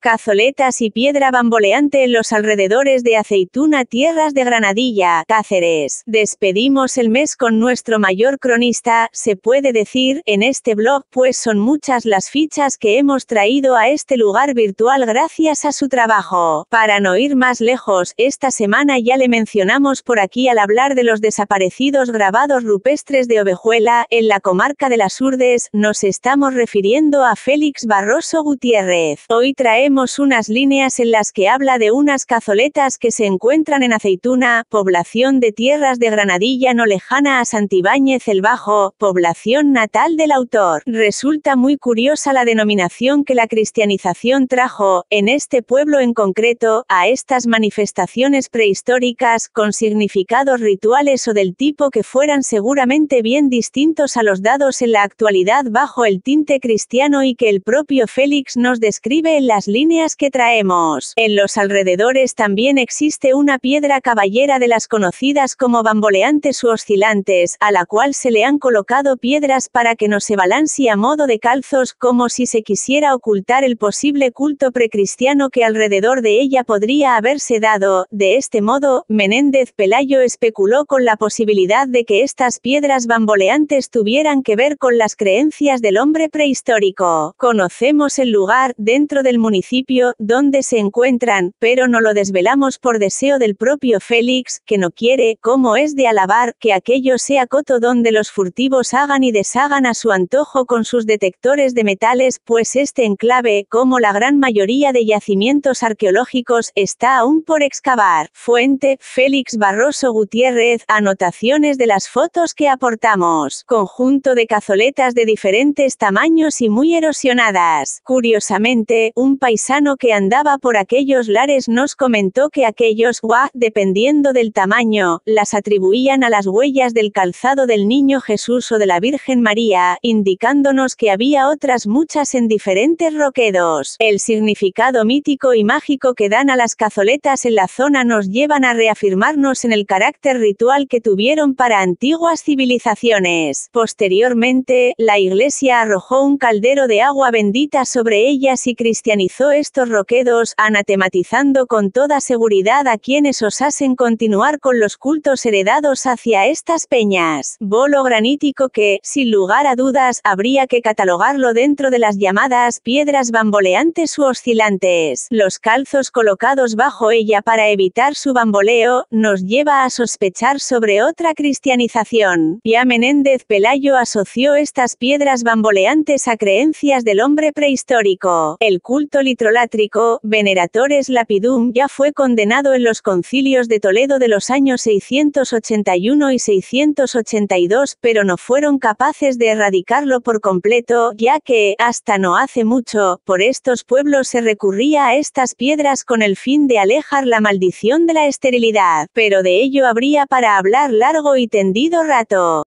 cazoletas y piedra bamboleante en los alrededores de Aceituna, tierras de Granadilla, Cáceres. Despedimos el mes con nuestro mayor cronista, se puede decir, en este blog, pues son muchas las fichas que hemos traído a este lugar virtual gracias a su trabajo. Para no ir más lejos, esta semana ya le mencionamos por aquí al hablar de los desaparecidos grabados rupestres de Ovejuela, en la comarca de las Urdes, nos estamos refiriendo a Félix Barroso Gutiérrez. Hoy traemos vemos unas líneas en las que habla de unas cazoletas que se encuentran en Aceituna, población de tierras de Granadilla no lejana a Santibáñez el Bajo, población natal del autor. Resulta muy curiosa la denominación que la cristianización trajo, en este pueblo en concreto, a estas manifestaciones prehistóricas, con significados rituales o del tipo que fueran seguramente bien distintos a los dados en la actualidad bajo el tinte cristiano y que el propio Félix nos describe en las líneas líneas que traemos. En los alrededores también existe una piedra caballera de las conocidas como bamboleantes u oscilantes, a la cual se le han colocado piedras para que no se balance a modo de calzos como si se quisiera ocultar el posible culto precristiano que alrededor de ella podría haberse dado. De este modo, Menéndez Pelayo especuló con la posibilidad de que estas piedras bamboleantes tuvieran que ver con las creencias del hombre prehistórico. Conocemos el lugar, dentro del municipio donde se encuentran, pero no lo desvelamos por deseo del propio Félix, que no quiere, como es de alabar, que aquello sea coto donde los furtivos hagan y deshagan a su antojo con sus detectores de metales, pues este enclave, como la gran mayoría de yacimientos arqueológicos, está aún por excavar. Fuente, Félix Barroso Gutiérrez, anotaciones de las fotos que aportamos. Conjunto de cazoletas de diferentes tamaños y muy erosionadas. Curiosamente, un país sano que andaba por aquellos lares nos comentó que aquellos gua, dependiendo del tamaño, las atribuían a las huellas del calzado del Niño Jesús o de la Virgen María, indicándonos que había otras muchas en diferentes roquedos. El significado mítico y mágico que dan a las cazoletas en la zona nos llevan a reafirmarnos en el carácter ritual que tuvieron para antiguas civilizaciones. Posteriormente, la iglesia arrojó un caldero de agua bendita sobre ellas y cristianizó estos roquedos, anatematizando con toda seguridad a quienes osasen continuar con los cultos heredados hacia estas peñas. Bolo granítico que, sin lugar a dudas, habría que catalogarlo dentro de las llamadas piedras bamboleantes u oscilantes. Los calzos colocados bajo ella para evitar su bamboleo, nos lleva a sospechar sobre otra cristianización. Ya Menéndez Pelayo asoció estas piedras bamboleantes a creencias del hombre prehistórico. El culto látrico Veneratores Lapidum, ya fue condenado en los concilios de Toledo de los años 681 y 682, pero no fueron capaces de erradicarlo por completo, ya que, hasta no hace mucho, por estos pueblos se recurría a estas piedras con el fin de alejar la maldición de la esterilidad, pero de ello habría para hablar largo y tendido rato.